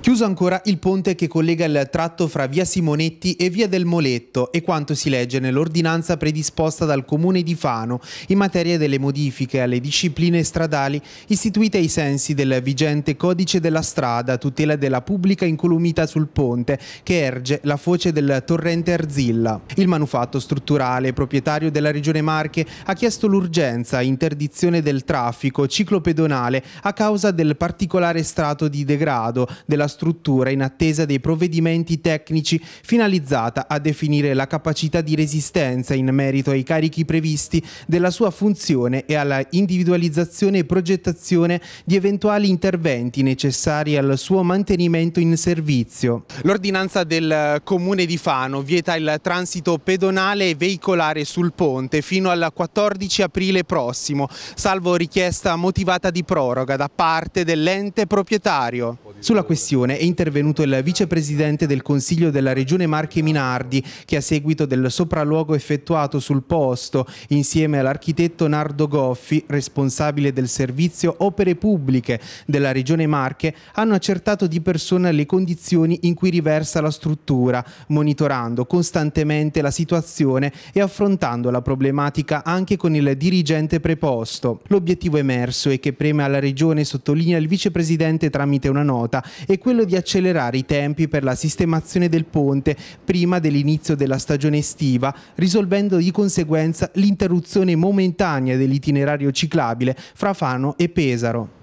Chiuso ancora il ponte che collega il tratto fra via Simonetti e via del Moletto e quanto si legge nell'ordinanza predisposta dal comune di Fano in materia delle modifiche alle discipline stradali istituite ai sensi del vigente codice della strada a tutela della pubblica incolumità sul ponte che erge la foce del torrente Arzilla. Il manufatto strutturale proprietario della regione Marche ha chiesto l'urgenza interdizione del traffico ciclopedonale a causa del particolare strato di degrado della struttura in attesa dei provvedimenti tecnici finalizzata a definire la capacità di resistenza in merito ai carichi previsti della sua funzione e alla individualizzazione e progettazione di eventuali interventi necessari al suo mantenimento in servizio. L'ordinanza del eh, Comune di Fano vieta il transito pedonale e veicolare sul ponte fino al 14 aprile prossimo, salvo richiesta motivata di proroga da parte dell'ente proprietario. Sulla questione situazione è intervenuto il vicepresidente del Consiglio della Regione Marche Minardi che a seguito del sopralluogo effettuato sul posto insieme all'architetto Nardo Goffi, responsabile del servizio opere pubbliche della Regione Marche, hanno accertato di persona le condizioni in cui riversa la struttura, monitorando costantemente la situazione e affrontando la problematica anche con il dirigente preposto. L'obiettivo emerso e che preme alla Regione, sottolinea il vicepresidente tramite una nota, è quello quello di accelerare i tempi per la sistemazione del ponte prima dell'inizio della stagione estiva, risolvendo di conseguenza l'interruzione momentanea dell'itinerario ciclabile fra Fano e Pesaro.